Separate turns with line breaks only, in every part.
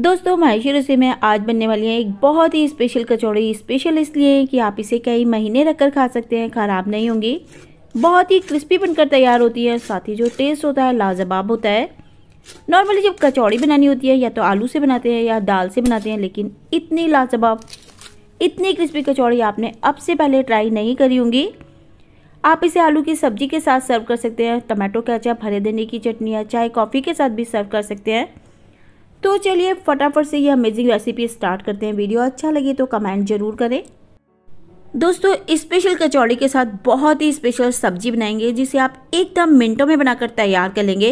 दोस्तों हमारी शुरू से मैं आज बनने वाली है एक बहुत ही स्पेशल कचौड़ी स्पेशल इसलिए कि आप इसे कई महीने रखकर खा सकते हैं ख़राब नहीं होंगी बहुत ही क्रिस्पी बनकर तैयार होती है साथ ही जो टेस्ट होता है लाजवाब होता है नॉर्मली जब कचौड़ी बनानी होती है या तो आलू से बनाते हैं या दाल से बनाते हैं लेकिन इतनी लाजवाब इतनी क्रिस्पी कचौड़ी आपने अब से पहले ट्राई नहीं करी होंगी आप इसे आलू की सब्जी के साथ सर्व कर सकते हैं टमाटो अचार हरे धनिया की चटनी या चाय कॉफ़ी के साथ भी सर्व कर सकते हैं तो चलिए फटाफट से ये अमेजिंग रेसिपी स्टार्ट करते हैं वीडियो अच्छा लगे तो कमेंट ज़रूर करें दोस्तों स्पेशल कचौड़ी के साथ बहुत ही स्पेशल सब्जी बनाएंगे जिसे आप एकदम मिनटों में बनाकर तैयार कर लेंगे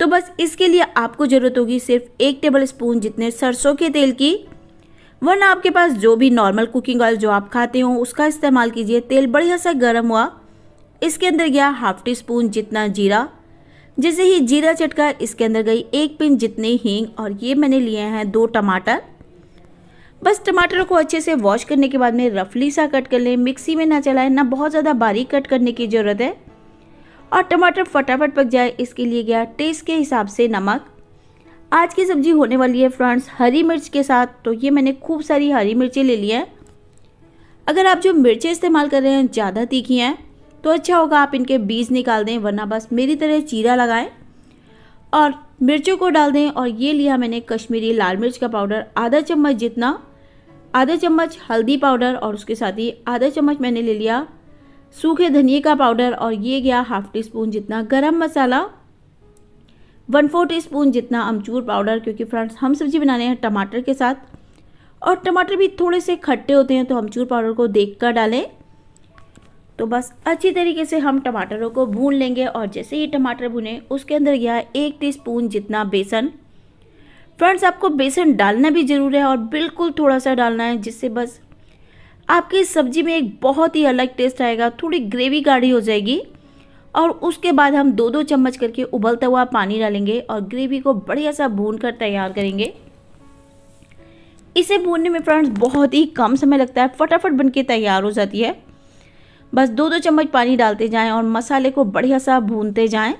तो बस इसके लिए आपको ज़रूरत होगी सिर्फ एक टेबल स्पून जितने सरसों के तेल की वरना आपके पास जो भी नॉर्मल कुकिंग ऑयल जो आप खाते हो उसका इस्तेमाल कीजिए तेल बढ़िया सा गर्म हुआ इसके अंदर गया हाफ टी स्पून जितना जीरा जैसे ही जीरा चटका इसके अंदर गई एक पिन जितने हींग और ये मैंने लिए हैं दो टमाटर बस टमाटरों को अच्छे से वॉश करने के बाद में रफली सा कट कर लें मिक्सी में ना चलाएं ना बहुत ज़्यादा बारीक कट करने की ज़रूरत है और टमाटर फटाफट पक जाए इसके लिए गया टेस्ट के हिसाब से नमक आज की सब्ज़ी होने वाली है फ्रेंड्स हरी मिर्च के साथ तो ये मैंने खूब सारी हरी मिर्चें ले ली हैं अगर आप जो मिर्चें इस्तेमाल कर रहे हैं ज़्यादा तीखी हैं तो अच्छा होगा आप इनके बीज निकाल दें वरना बस मेरी तरह चीरा लगाएं और मिर्चों को डाल दें और ये लिया मैंने कश्मीरी लाल मिर्च का पाउडर आधा चम्मच जितना आधा चम्मच हल्दी पाउडर और उसके साथ ही आधा चम्मच मैंने ले लिया सूखे धनिए का पाउडर और ये गया हाफ टी स्पून जितना garam masala one four teaspoon जितना अमचूर पाउडर क्योंकि फ्रेंड्स हम सब्जी बनाने हैं टमाटर के साथ और टमाटर भी थोड़े से खट्टे होते हैं तो अमचूर पाउडर को देख कर डालें तो बस अच्छी तरीके से हम टमाटरों को भून लेंगे और जैसे ही टमाटर भुने उसके अंदर गया एक स्पून जितना बेसन फ्रेंड्स आपको बेसन डालना भी ज़रूर है और बिल्कुल थोड़ा सा डालना है जिससे बस आपकी सब्ज़ी में एक बहुत ही अलग टेस्ट आएगा थोड़ी ग्रेवी गाढ़ी हो जाएगी और उसके बाद हम दो दो चम्मच करके उबलता हुआ पानी डालेंगे और ग्रेवी को बढ़िया सा भून कर तैयार करेंगे इसे भूनने में फ्रेंड्स बहुत ही कम समय लगता है फटाफट बनके तैयार हो जाती है बस दो दो चम्मच पानी डालते जाएं और मसाले को बढ़िया सा भूनते जाएं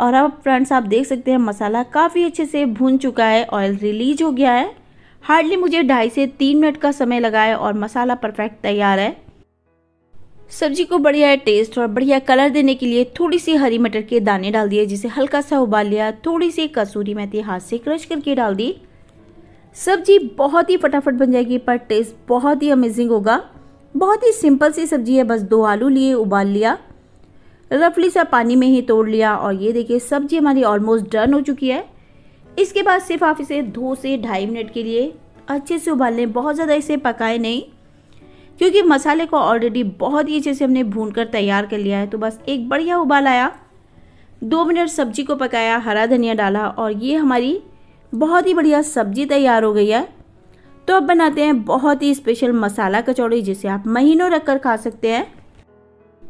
और अब फ्रेंड्स आप देख सकते हैं मसाला काफ़ी अच्छे से भून चुका है ऑयल रिलीज हो गया है हार्डली मुझे ढाई से तीन मिनट का समय लगा है और मसाला परफेक्ट तैयार है सब्जी को बढ़िया टेस्ट और बढ़िया कलर देने के लिए थोड़ी सी हरी मटर के दाने डाल दिए जिसे हल्का सा उबाल लिया थोड़ी सी कसूरी मेथी हाथ से क्रश करके डाल दी सब्जी बहुत ही फटाफट बन जाएगी पर टेस्ट बहुत ही अमेजिंग होगा बहुत ही सिंपल सी सब्जी है बस दो आलू लिए उबाल लिया रफली सा पानी में ही तोड़ लिया और ये देखिए सब्जी हमारी ऑलमोस्ट डन हो चुकी है इसके बाद सिर्फ आप इसे दो से ढाई मिनट के लिए अच्छे से उबाल लें बहुत ज़्यादा इसे पकाए नहीं क्योंकि मसाले को ऑलरेडी बहुत ही अच्छे से हमने भून कर तैयार कर लिया है तो बस एक बढ़िया उबाल आया दो मिनट सब्जी को पकाया हरा धनिया डाला और ये हमारी बहुत ही बढ़िया सब्जी तैयार हो गई है तो अब बनाते हैं बहुत ही स्पेशल मसाला कचौड़ी जिसे आप महीनों रख कर खा सकते हैं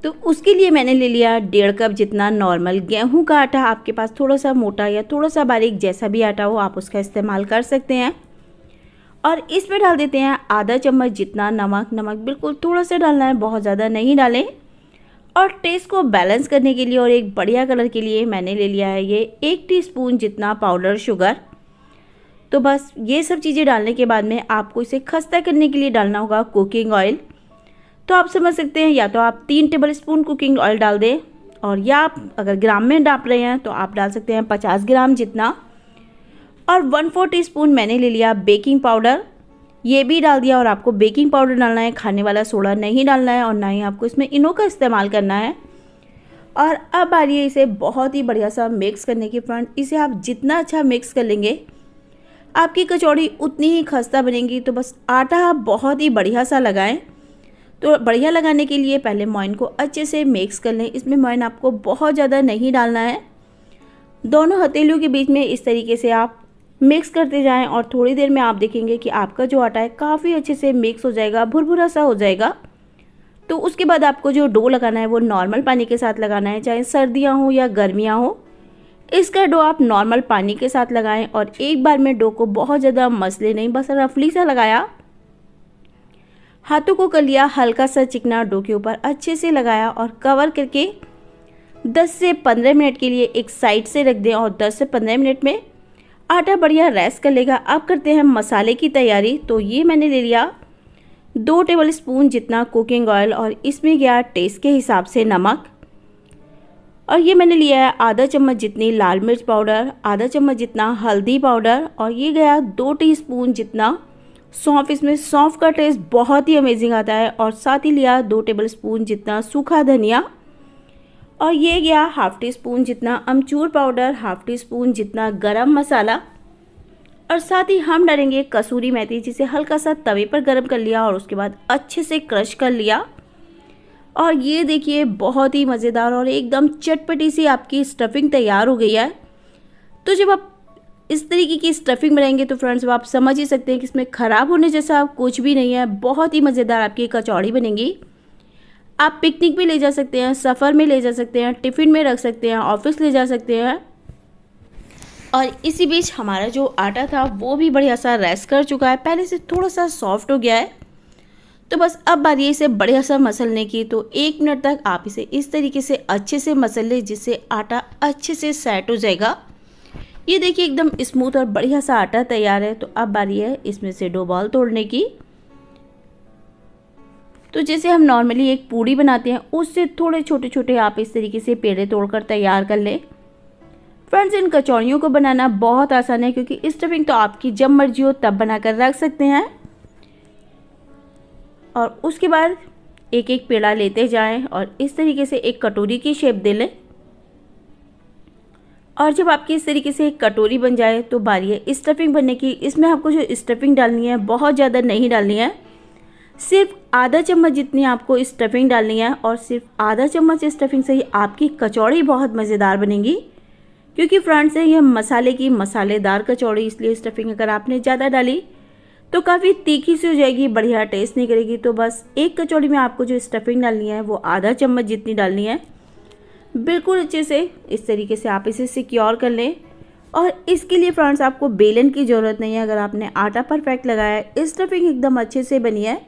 तो उसके लिए मैंने ले लिया डेढ़ कप जितना नॉर्मल गेहूं का आटा आपके पास थोड़ा सा मोटा या थोड़ा सा बारीक जैसा भी आटा हो आप उसका इस्तेमाल कर सकते हैं और इसमें डाल देते हैं आधा चम्मच जितना नमक नमक बिल्कुल थोड़ा सा डालना है बहुत ज़्यादा नहीं डालें और टेस्ट को बैलेंस करने के लिए और एक बढ़िया कलर के लिए मैंने ले लिया है ये एक टीस्पून जितना पाउडर शुगर तो बस ये सब चीज़ें डालने के बाद में आपको इसे खस्ता करने के लिए डालना होगा कुकिंग ऑयल तो आप समझ सकते हैं या तो आप तीन टेबल स्पून कुकिंग ऑयल डाल दें और या आप अगर ग्राम में डाप रहे हैं तो आप डाल सकते हैं पचास ग्राम जितना और वन फोर टी स्पून मैंने ले लिया बेकिंग पाउडर ये भी डाल दिया और आपको बेकिंग पाउडर डालना है खाने वाला सोडा नहीं डालना है और ना ही आपको इसमें इनो का इस्तेमाल करना है और अब आ रही है इसे बहुत ही बढ़िया सा मिक्स करने के फ्रंट इसे आप जितना अच्छा मिक्स कर लेंगे आपकी कचौड़ी उतनी ही खस्ता बनेगी तो बस आटा आप बहुत ही बढ़िया सा लगाएं तो बढ़िया लगाने के लिए पहले मोइन को अच्छे से मिक्स कर लें इसमें मोइन आपको बहुत ज़्यादा नहीं डालना है दोनों हथेलियों के बीच में इस तरीके से आप मिक्स करते जाएं और थोड़ी देर में आप देखेंगे कि आपका जो आटा है काफ़ी अच्छे से मिक्स हो जाएगा भुरभुरा सा हो जाएगा तो उसके बाद आपको जो डो लगाना है वो नॉर्मल पानी के साथ लगाना है चाहे सर्दियाँ हों या गर्मियाँ हों इसका डो आप नॉर्मल पानी के साथ लगाएं और एक बार में डो को बहुत ज़्यादा मसले नहीं बस रफली सा लगाया हाथों को कर लिया हल्का सा चिकना डो के ऊपर अच्छे से लगाया और कवर करके 10 से 15 मिनट के लिए एक साइड से रख दें और 10 से 15 मिनट में आटा बढ़िया रेस्ट कर लेगा अब करते हैं मसाले की तैयारी तो ये मैंने ले लिया दो टेबल स्पून जितना कुकिंग ऑयल और इसमें गया टेस्ट के हिसाब से नमक और ये मैंने लिया है आधा चम्मच जितनी लाल मिर्च पाउडर आधा चम्मच जितना हल्दी पाउडर और ये गया दो टीस्पून जितना सौंफ इसमें सौंफ का टेस्ट बहुत ही अमेजिंग आता है और साथ ही लिया दो टेबल स्पून जितना सूखा धनिया और ये गया हाफ़ टी स्पून जितना अमचूर पाउडर हाफ़ टी स्पून जितना गरम मसाला और साथ ही हम डालेंगे कसूरी मेथी जिसे हल्का सा तवे पर गरम कर लिया और उसके बाद अच्छे से क्रश कर लिया और ये देखिए बहुत ही मज़ेदार और एकदम चटपटी सी आपकी स्टफिंग तैयार हो गई है तो जब आप इस तरीके की स्टफिंग बनाएंगे तो फ्रेंड्स आप समझ ही सकते हैं कि इसमें ख़राब होने जैसा कुछ भी नहीं है बहुत ही मज़ेदार आपकी कचौड़ी बनेगी आप पिकनिक भी ले जा सकते हैं सफ़र में ले जा सकते हैं टिफ़िन में रख सकते हैं ऑफिस ले जा सकते हैं और इसी बीच हमारा जो आटा था वो भी बढ़िया सा रेस्ट कर चुका है पहले से थोड़ा सा सॉफ्ट हो गया है तो बस अब बारी इसे बढ़िया सा मसलने की तो एक मिनट तक आप इसे इस तरीके से अच्छे से मसल लें जिससे आटा अच्छे से सेट हो जाएगा ये देखिए एकदम स्मूथ और बढ़िया सा आटा तैयार है तो अब बारी है इसमें से डो बॉल तोड़ने की तो जैसे हम नॉर्मली एक पूड़ी बनाते हैं उससे थोड़े छोटे छोटे आप इस तरीके से पेड़े तोड़कर तैयार कर लें फ्रेंड्स इन कचौड़ियों को बनाना बहुत आसान है क्योंकि स्टफिंग तो आपकी जब मर्जी हो तब बनाकर रख सकते हैं और उसके बाद एक एक पेड़ा लेते जाएं और इस तरीके से एक कटोरी की शेप दे लें और जब आपकी इस तरीके से एक कटोरी बन जाए तो बारी है स्टफिंग बनने की इसमें आपको जो स्टफिंग डालनी है बहुत ज़्यादा नहीं डालनी है सिर्फ आधा चम्मच जितनी आपको स्टफिंग डालनी है और सिर्फ आधा चम्मच स्टफिंग से ही आपकी कचौड़ी बहुत मज़ेदार बनेगी क्योंकि फ्रंट से यह मसाले की मसालेदार कचौड़ी इसलिए स्टफिंग अगर आपने ज़्यादा डाली तो काफ़ी तीखी सी हो जाएगी बढ़िया टेस्ट नहीं करेगी तो बस एक कचौड़ी में आपको जो स्टफिंग डालनी है वो आधा चम्मच जितनी डालनी है बिल्कुल अच्छे से इस तरीके से आप इसे सिक्योर कर लें और इसके लिए फ्रेंड्स आपको बेलन की ज़रूरत नहीं है अगर आपने आटा परफेक्ट लगाया है स्टफिंग एकदम अच्छे से बनी है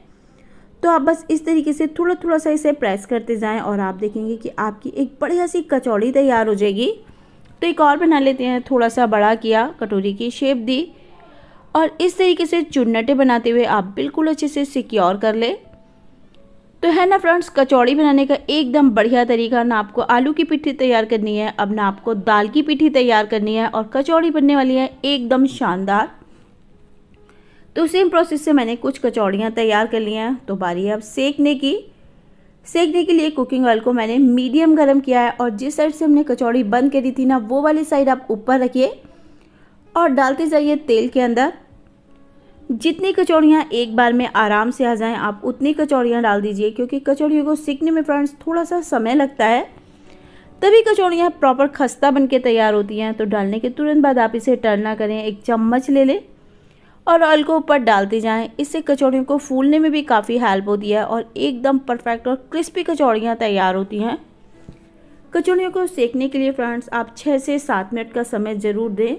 तो आप बस इस तरीके से थोड़ा थोड़ा सा इसे प्रेस करते जाएं और आप देखेंगे कि आपकी एक बढ़िया सी कचौड़ी तैयार हो जाएगी तो एक और बना लेते हैं थोड़ा सा बड़ा किया कटोरी की शेप दी और इस तरीके से चुन्नटे बनाते हुए आप बिल्कुल अच्छे से सिक्योर कर ले तो है ना फ्रेंड्स कचौड़ी बनाने का एकदम बढ़िया तरीका ना आपको आलू की पिट्ठी तैयार करनी है अब ना आपको दाल की पिट्ठी तैयार करनी है और कचौड़ी बनने वाली है एकदम शानदार तो सेम प्रोसेस से मैंने कुछ कचौड़ियाँ तैयार कर ली हैं तो बारी है अब सेकने की सेकने के लिए कुकिंग ऑयल को मैंने मीडियम गर्म किया है और जिस साइड से हमने कचौड़ी बंद करी थी ना वो वाली साइड आप ऊपर रखिए और डालते जाइए तेल के अंदर जितनी कचौड़ियाँ एक बार में आराम से आ जाएं आप उतनी कचौड़ियाँ डाल दीजिए क्योंकि कचौड़ियों को सीखने में फ्रेंड्स थोड़ा सा समय लगता है तभी कचौड़ियाँ प्रॉपर खस्ता बन के तैयार होती हैं तो डालने के तुरंत बाद आप इसे टरना करें एक चम्मच ले लें और ऑयल को ऊपर डालते जाएं इससे कचौड़ियों को फूलने में भी काफ़ी हेल्प होती है और एकदम परफेक्ट और क्रिस्पी कचौड़ियाँ तैयार होती हैं कचौड़ियों को सेकने के लिए फ्रेंड्स आप छः से सात मिनट का समय ज़रूर दें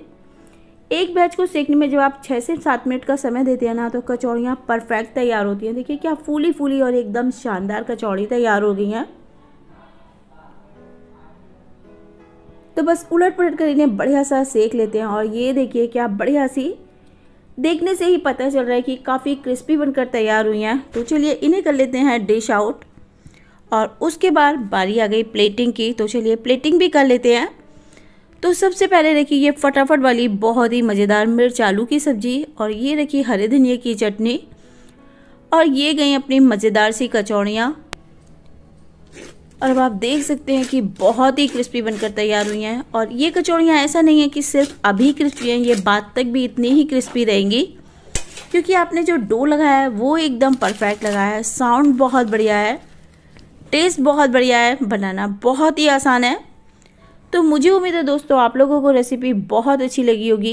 एक बैच को सेकने में जब आप छः से सात मिनट का समय देते हैं ना तो कचौड़ियाँ परफेक्ट तैयार होती हैं देखिए क्या फूली फूली और एकदम शानदार कचौड़ी तैयार हो गई हैं तो बस उलट पलट कर इन्हें बढ़िया सा सेक लेते हैं और ये देखिए क्या बढ़िया सी देखने से ही पता चल रहा है कि काफ़ी क्रिस्पी बनकर तैयार हुई हैं तो चलिए इन्हें कर लेते हैं डिश आउट और उसके बाद बारी आ गई प्लेटिंग की तो चलिए प्लेटिंग भी कर लेते हैं तो सबसे पहले रखिए ये फटाफट वाली बहुत ही मज़ेदार मिर्च आलू की सब्ज़ी और ये रखी हरे धनिया की चटनी और ये गई अपनी मज़ेदार सी कचौड़ियाँ और अब आप देख सकते हैं कि बहुत ही क्रिस्पी बनकर तैयार हुई हैं और ये कचौड़ियाँ ऐसा नहीं है कि सिर्फ अभी क्रिस्पी हैं ये बाद तक भी इतनी ही क्रिस्पी रहेंगी क्योंकि आपने जो डो लगाया है वो एकदम परफेक्ट लगाया है साउंड बहुत बढ़िया है टेस्ट बहुत बढ़िया है बनाना बहुत ही आसान है तो मुझे उम्मीद है दोस्तों आप लोगों को रेसिपी बहुत अच्छी लगी होगी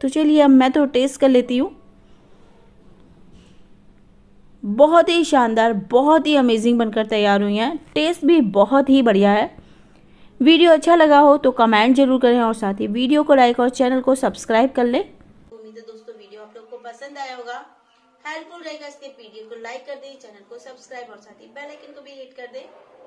तो चलिए अब मैं तो टेस्ट कर लेती हूँ बहुत ही शानदार बहुत ही अमेजिंग बनकर तैयार हुई हैं टेस्ट भी बहुत ही बढ़िया है वीडियो अच्छा लगा हो तो कमेंट जरूर करें और साथ ही वीडियो को लाइक और चैनल को सब्सक्राइब कर लें उम्मीद है दोस्तों वीडियो आप लोग को पसंद आया होगा हेल्पफुल रहेगा इसलिए वीडियो को लाइक कर दें चैनल को सब्सक्राइब और साथ ही बेल आइकन को भी हिट कर दें